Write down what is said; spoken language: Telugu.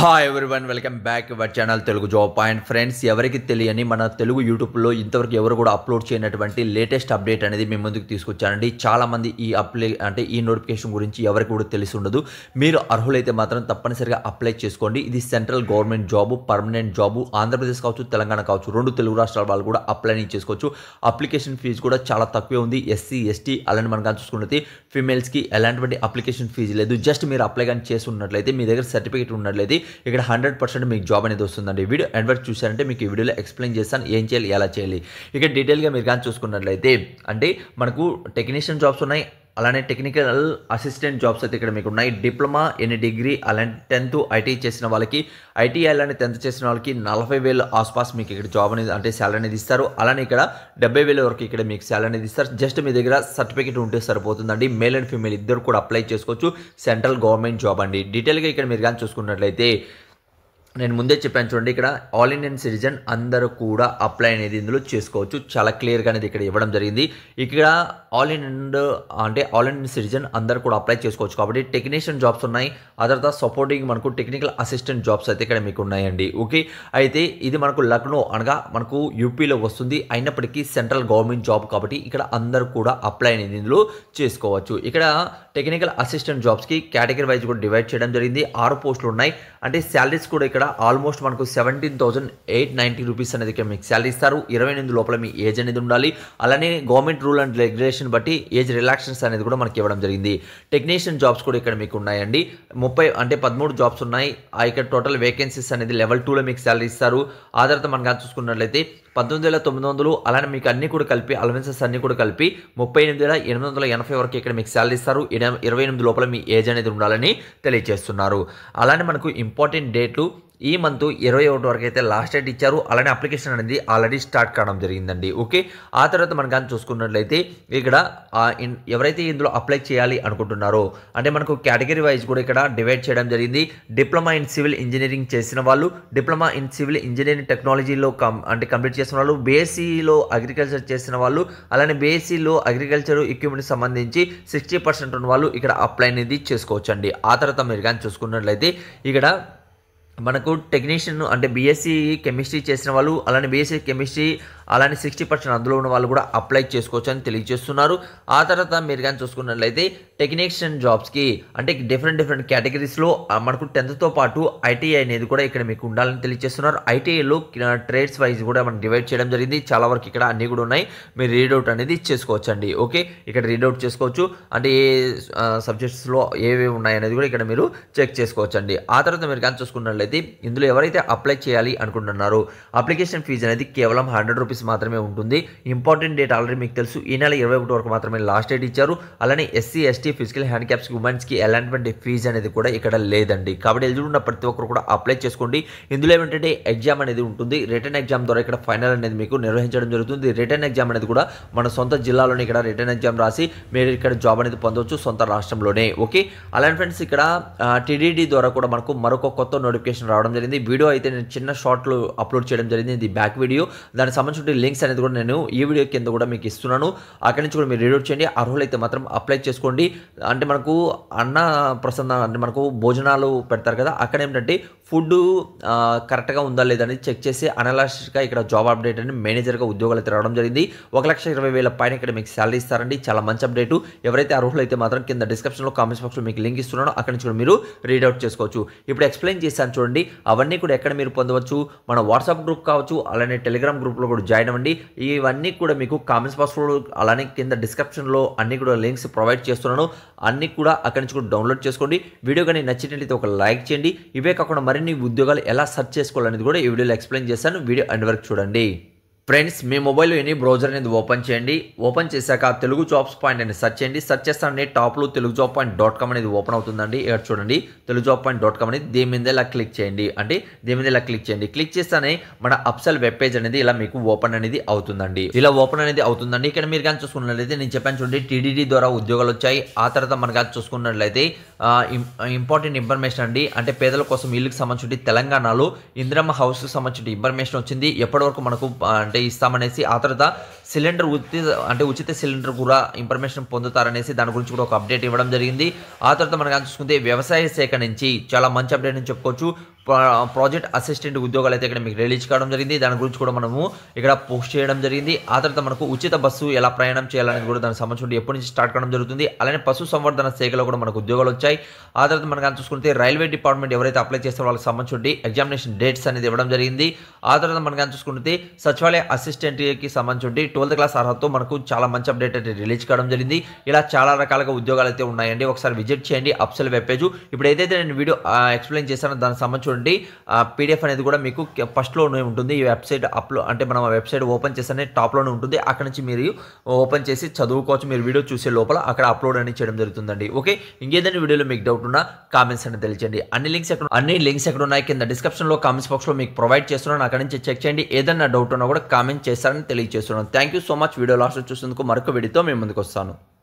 hi one welcome back our channel Telugu job point friends ఎవరికి తెలియని మన తెలుగు యూట్యూబ్లో ఇంతవరకు ఎవరు కూడా అప్లోడ్ చేయనటువంటి లేటెస్ట్ అప్డేట్ అనేది మేము ముందుకు తీసుకొచ్చానండి చాలామంది ఈ అప్లై అంటే ఈ నోటిఫికేషన్ గురించి ఎవరికి కూడా తెలిసి ఉండదు మీరు అర్హులైతే మాత్రం తప్పనిసరిగా అప్లై చేసుకోండి ఇది central government job permanent job Andhra Pradesh కావచ్చు తెలంగాణ కావచ్చు రెండు తెలుగు రాష్ట్రాల వాళ్ళు కూడా అప్లై చేసుకోవచ్చు అప్లికేషన్ ఫీజు కూడా చాలా తక్కువే ఉంది ఎస్సీ ఎస్టీ అలాంటి మనం కానీ చూసుకున్నట్లయితే ఫీమేల్స్కి ఎలాంటివంటి అప్లికేషన్ ఫీజు లేదు జస్ట్ మీరు అప్లై కానీ చేసి ఉన్నట్లయితే మీ దగ్గర సర్టిఫికేట్ ఉన్నట్లయితే ఇక్కడ హండ్రెడ్ పర్సెంట్ మీకు జాబ్ అనేది వస్తుందండి వీడియో అడ్వర్ట్ చూసారంటే మీకు ఈ వీడియోలో ఎక్స్ప్లెయిన్ చేస్తాను ఏం చేయాలి ఎలా చేయాలి ఇక డీటెయిల్గా మీరు కానీ చూసుకున్నట్లయితే అంటే మనకు టెక్నీషియన్ జాబ్స్ ఉన్నాయి అలానే టెక్నికల్ అసిస్టెంట్ జాబ్స్ అయితే ఇక్కడ మీకు ఉన్నాయి డిప్లొమా ఎన్ని డిగ్రీ అలాంటి టెన్త్ ఐటీ చేసిన వాళ్ళకి ఐటీ అలానే టెన్త్ చేసిన వాళ్ళకి నలభై వేలు ఆస్పాస్ మీకు ఇక్కడ జాబ్ అనేది అంటే శాలరీ అనేది ఇస్తారు అలానే ఇక్కడ డెబ్బై వేల వరకు ఇక్కడ మీకు శాలరీ అనేది ఇస్తారు జస్ట్ మీ దగ్గర సర్టిఫికేట్ ఉంటే సరిపోతుందండి మేల్ అండ్ ఫీమేల్ ఇద్దరు కూడా అప్లై చేసుకోవచ్చు సెంట్రల్ గవర్నమెంట్ జాబ్ అండి డీటెయిల్గా ఇక్కడ మీరు కానీ చూసుకున్నట్లయితే నేను ముందే చెప్పాను చూడండి ఇక్కడ ఆల్ ఇండియన్ సిటిజన్ అందరూ కూడా అప్లై అనేది ఇందులో చేసుకోవచ్చు చాలా క్లియర్గా అనేది ఇక్కడ ఇవ్వడం జరిగింది ఇక్కడ ఆల్ ఇండియన్ అంటే ఆల్ ఇండియన్ సిటిజన్ అందరూ కూడా అప్లై చేసుకోవచ్చు కాబట్టి టెక్నీషియన్ జాబ్స్ ఉన్నాయి ఆ తర్వాత సపోర్టింగ్ మనకు టెక్నికల్ అసిస్టెంట్ జాబ్స్ అయితే ఇక్కడ మీకు ఉన్నాయండి ఓకే అయితే ఇది మనకు లక్నో అనగా మనకు యూపీలో వస్తుంది అయినప్పటికీ సెంట్రల్ గవర్నమెంట్ జాబ్ కాబట్టి ఇక్కడ అందరూ కూడా అప్లై అనేది ఇందులో చేసుకోవచ్చు ఇక్కడ టెక్నికల్ అసిస్టెంట్ జాబ్స్కి కేటగిరీ వైజ్ కూడా డివైడ్ చేయడం జరిగింది ఆరు పోస్టులు ఉన్నాయి అంటే శాలరీస్ కూడా ఇక్కడ ఆల్మోస్ట్ మనకు seventeen thousand eight ninety rupees అనేది ఇక్కడ మీకు శాలరీ ఇస్తారు ఇరవై ఎనిమిది లోపల మీ ఏజ్ అనేది ఉండాలి అలానే గవర్నమెంట్ రూల్ అండ్ రెగ్యులేషన్ బట్టి ఏజ్ రిలాక్షన్స్ అనేది కూడా మనకి ఇవ్వడం జరిగింది టెక్నీషియన్ జాబ్స్ కూడా ఇక్కడ మీకు ఉన్నాయండి ముప్పై అంటే పదమూడు జాబ్స్ ఉన్నాయి ఇక్కడ టోటల్ వేకెన్సీస్ అనేది లెవెల్ టూలో మీకు శాలరీ ఇస్తారు ఆ తర్వాత మనం చూసుకున్నట్లయితే పంతొమ్మిది వేల తొమ్మిది వందలు అలానే మీకు అన్ని కూడా కలిపి అలవెన్సెస్ అన్ని కూడా కలిపి ముప్పై ఎనిమిది వేల ఎనిమిది వందల ఎనభై వరకు ఇక్కడ మీకు శాలరీ ఇస్తారు ఇరవై ఎనిమిది లోపల మీ ఏజ్ అనేది ఉండాలని తెలియజేస్తున్నారు అలానే మనకు ఇంపార్టెంట్ డేట్లు ఈ మంత్ ఇరవై ఒకటి వరకు అయితే లాస్ట్ డేట్ ఇచ్చారు అలానే అప్లికేషన్ అనేది ఆల్రెడీ స్టార్ట్ కావడం జరిగిందండి ఓకే ఆ తర్వాత మనం కానీ చూసుకున్నట్లయితే ఇక్కడ ఎవరైతే ఇందులో అప్లై చేయాలి అనుకుంటున్నారో అంటే మనకు కేటగిరీ వైజ్ కూడా ఇక్కడ డివైడ్ చేయడం జరిగింది డిప్లొమా ఇన్ సివిల్ ఇంజనీరింగ్ చేసిన వాళ్ళు డిప్లొమా ఇన్ సివిల్ ఇంజనీరింగ్ టెక్నాలజీలో కం అంటే కంప్లీట్ చేసిన వాళ్ళు బీఎస్సీలో అగ్రికల్చర్ చేసిన వాళ్ళు అలానే బీఎస్సీలో అగ్రికల్చర్ ఎక్విప్మెంట్ సంబంధించి సిక్స్టీ పర్సెంట్ ఉన్న వాళ్ళు ఇక్కడ అప్లై అనేది చేసుకోవచ్చండి ఆ తర్వాత మీరు కానీ చూసుకున్నట్లయితే ఇక్కడ మనకు టెక్నీషియన్ అంటే బీఎస్సీ కెమిస్ట్రీ చేసిన వాళ్ళు అలానే బీఎస్సీ కెమిస్ట్రీ అలానే సిక్స్టీ పర్సెంట్ అందులో ఉన్న వాళ్ళు కూడా అప్లై చేసుకోవచ్చు అని తెలియజేస్తున్నారు ఆ తర్వాత మీరు కానీ చూసుకున్నట్లయితే టెక్నీషియన్ జాబ్స్కి అంటే డిఫరెంట్ డిఫరెంట్ కేటగిరీస్లో మనకు టెన్త్తో పాటు ఐటీఐ అనేది కూడా ఇక్కడ మీకు ఉండాలని తెలియజేస్తున్నారు ఐటీఐలో ట్రేడ్స్ వైజ్ కూడా మనం డివైడ్ చేయడం జరిగింది చాలా వరకు ఇక్కడ అన్నీ కూడా ఉన్నాయి మీరు రీడౌట్ అనేది చేసుకోవచ్చండి ఓకే ఇక్కడ రీడౌట్ చేసుకోవచ్చు అంటే ఏ సబ్జెక్ట్స్లో ఏవి ఉన్నాయనేది కూడా ఇక్కడ మీరు చెక్ చేసుకోవచ్చండి ఆ తర్వాత మీరు కానీ చూసుకున్నట్లయితే ఇందులో ఎవరైతే అప్లై చేయాలి అనుకుంటున్నారో అప్లికేషన్ ఫీజు అనేది కేవలం హండ్రెడ్ రూపీస్ డేట్స్ మాత్రమే ఉంటుంది ఇంపార్టెంట్ డేట్ ఆల్రెడీ మీకు తెలుసు ఈ నెల ఇరవై ఒకటి వరకు మాత్రమే లాస్ట్ డేట్ ఇచ్చారు అలానే ఎస్సీ ఎస్టీ ఫిజికల్ హ్యాండిక్యాప్స్ ఉమెన్స్కి ఎలాంటి ఫీజు అనేది కూడా ఇక్కడ లేదండి కాబట్టి ఎదురు ఉన్న ప్రతి ఒక్కరు కూడా అప్లై చేసుకోండి ఇందులో ఏమంటే ఎగ్జామ్ అనేది ఉంటుంది రిటర్న్ ఎగ్జామ్ ద్వారా ఇక్కడ ఫైనల్ అనేది మీకు నిర్వహించడం జరుగుతుంది రిటర్న్ ఎగ్జామ్ అనేది కూడా మన సొంత జిల్లాలోనే ఇక్కడ రిటర్న్ ఎగ్జామ్ రాసి మీరు ఇక్కడ జాబ్ అనేది పొందవచ్చు సొంత రాష్ట్రంలోనే ఓకే అలాంటి ఫ్రెండ్స్ ఇక్కడ టీడీడీ ద్వారా కూడా మనకు మరొక కొత్త నోటిఫికేషన్ రావడం జరిగింది వీడియో అయితే నేను చిన్న షార్ట్లు అప్లోడ్ చేయడం జరిగింది ఇది బ్యాక్ వీడియో దానికి సంబంధించిన సంబంధించిన లింక్స్ అనేది కూడా నేను ఈ వీడియో కింద కూడా మీకు ఇస్తున్నాను అక్కడి నుంచి కూడా మీరు రీడౌట్ చేయండి అర్హులైతే మాత్రం అప్లై చేసుకోండి అంటే మనకు అన్న ప్రసన్న అంటే మనకు భోజనాలు పెడతారు కదా అక్కడ ఏంటంటే ఫుడ్ కరెక్ట్గా ఉందా లేదని చెక్ చేసి అనలాసిస్గా ఇక్కడ జాబ్ అప్డేట్ అని మేనేజర్గా ఉద్యోగాలు అయితే రావడం జరిగింది ఒక లక్ష ఇరవై వేల పైన ఇక్కడ మీకు శాలరీ ఇస్తారండి చాలా మంచి అప్డేటు ఎవరైతే అర్హులైతే మాత్రం కింద డిస్క్రిప్షన్లో కామెంట్స్ బాక్స్లో మీకు లింక్ ఇస్తున్నాను అక్కడి నుంచి కూడా మీరు రీడౌట్ చేసుకోవచ్చు ఇప్పుడు ఎక్స్ప్లెయిన్ చేశాను చూడండి అవన్నీ కూడా ఎక్కడ మీరు పొందవచ్చు మన వాట్సాప్ గ్రూప్ కావచ్చు అలానే టెలిగ్రామ్ గ్రూప్లో కూడా జాయిన్ అవ్వండి ఇవన్నీ కూడా మీకు కామెంట్స్ బాక్స్లో అలానే కింద డిస్క్రిప్షన్లో అన్ని కూడా లింక్స్ ప్రొవైడ్ చేస్తున్నాను అన్ని కూడా అక్కడి నుంచి కూడా డౌన్లోడ్ చేసుకోండి వీడియో కానీ నచ్చినట్లయితే ఒక లైక్ చేయండి ఇవే కాకుండా మరిన్ని ఉద్యోగాలు ఎలా సెర్చ్ చేసుకోవాలనేది కూడా ఈ వీడియోలో ఎక్స్ప్లెయిన్ చేశాను వీడియో అండ్ వరకు చూడండి ఫ్రెండ్స్ మీ మొబైల్లో ఎనీ బ్రౌజర్ అనేది ఓపెన్ చేయండి ఓపెన్ చేశాక తెలుగు జాబ్స్ పాయింట్ అని సెర్చ్ చేయండి సర్చ్ చేస్తానండి టాప్లో Telugu job point dot com అనేది ఓపెన్ అవుతుందండి ఇక్కడ చూడండి Telugu job point dot com అనేది దీని మీద ఇలా క్లిక్ చేయండి అంటే దీని మీద ఇలా క్లిక్ చేయండి క్లిక్ చేస్తానే మన అప్సల్ వెబ్ పేజ్ అనేది ఇలా మీకు ఓపెన్ అనేది అవుతుందండి ఇలా ఓపెన్ అనేది అవుతుందండి ఇక్కడ మీరు కానీ చూసుకున్నట్లయితే నేను చెప్పాను చూడండి టీడీడీ ద్వారా ఉద్యోగాలు వచ్చాయి ఆ తర్వాత మన కానీ చూసుకున్నట్లయితే ఇంపార్టెంట్ ఇన్ఫర్మేషన్ అండి అంటే పేదల కోసం ఇల్లుకి సంబంధించి తెలంగాణలో ఇంద్రమ్మ హౌస్కి సంబంధించిన ఇన్ఫర్మేషన్ వచ్చింది ఎప్పటి వరకు మనకు అంటే అంటే ఇస్తామనేసి ఆ తర్వాత సిలిండర్ ఉచిత అంటే ఉచిత సిలిండర్ కూడా ఇన్ఫర్మేషన్ పొందుతారనేసి దాని గురించి కూడా ఒక అప్డేట్ ఇవ్వడం జరిగింది ఆ తర్వాత మనం చూసుకుంటే వ్యవసాయ శాఖ నుంచి చాలా మంచి అప్డేట్ అని చెప్పుకోవచ్చు ప్రాజెక్ట్ అసిస్టెంట్ ఉద్యోగాలు అయితే ఇక్కడ మీకు రిలీజ్ కావడం జరిగింది దాని గురించి కూడా మనము ఇక్కడ పోస్ట్ చేయడం జరిగింది ఆ తర్వాత మనకు ఉచిత బస్సు ఎలా ప్రయాణం చేయాలనేది కూడా దానికి సంబంధించి ఎప్పటి నుంచి స్టార్ట్ కావడం జరుగుతుంది అలానే పశు సంవర్ధన శాఖలో కూడా మనకు ఉద్యోగాలు వచ్చాయి ఆ తర్వాత మనకు చూసుకుంటే రైల్వే డిపార్ట్మెంట్ ఎవరైతే అప్లై చేస్తారో వాళ్ళకి సంబంధించి ఎగ్జామినేషన్ డేట్స్ అనేది ఇవ్వడం జరిగింది ఆ తర్వాత మనకు చూసుకుంటే సచివాలయ అసిస్టెంట్కి సంబంధించి ట్వెల్త్ క్లాస్ అర్హతతో మనకు చాలా మంచి అప్డేట్ అయితే రిలీజ్ కావడం జరిగింది ఇలా చాలా రకాలుగా ఉద్యోగాలు అయితే ఉన్నాయండి ఒకసారి విజిట్ చేయండి అప్సల్ వెబ్ పేజ్ ఇప్పుడు ఏదైతే నేను వీడియో ఎక్స్ప్లెయిన్ చేశానో దానికి సంబంధించి ఉన్నటువంటి పీడిఎఫ్ అనేది కూడా మీకు ఫస్ట్లోనే ఉంటుంది ఈ వెబ్సైట్ అప్లో అంటే మనం ఆ వెబ్సైట్ ఓపెన్ చేస్తేనే టాప్లోనే ఉంటుంది అక్కడ నుంచి మీరు ఓపెన్ చేసి చదువుకోవచ్చు మీరు వీడియో చూసే లోపల అక్కడ అప్లోడ్ అని చేయడం జరుగుతుందండి ఓకే ఇంకేదైనా వీడియోలో మీకు డౌట్ ఉన్నా కామెంట్స్ అనేది తెలియజేయండి అన్ని లింక్స్ ఎక్కడ అన్ని లింక్స్ ఎక్కడ ఉన్నాయి కింద డిస్క్రిప్షన్లో కామెంట్స్ బాక్స్లో మీకు ప్రొవైడ్ చేస్తున్నాను అక్కడ నుంచి చెక్ చేయండి ఏదైనా డౌట్ ఉన్నా కూడా కామెంట్ చేస్తారని తెలియజేస్తున్నాను thank you so much video last చూసేందుకు మరొక వీడియోతో మేము ముందుకు వస్తాను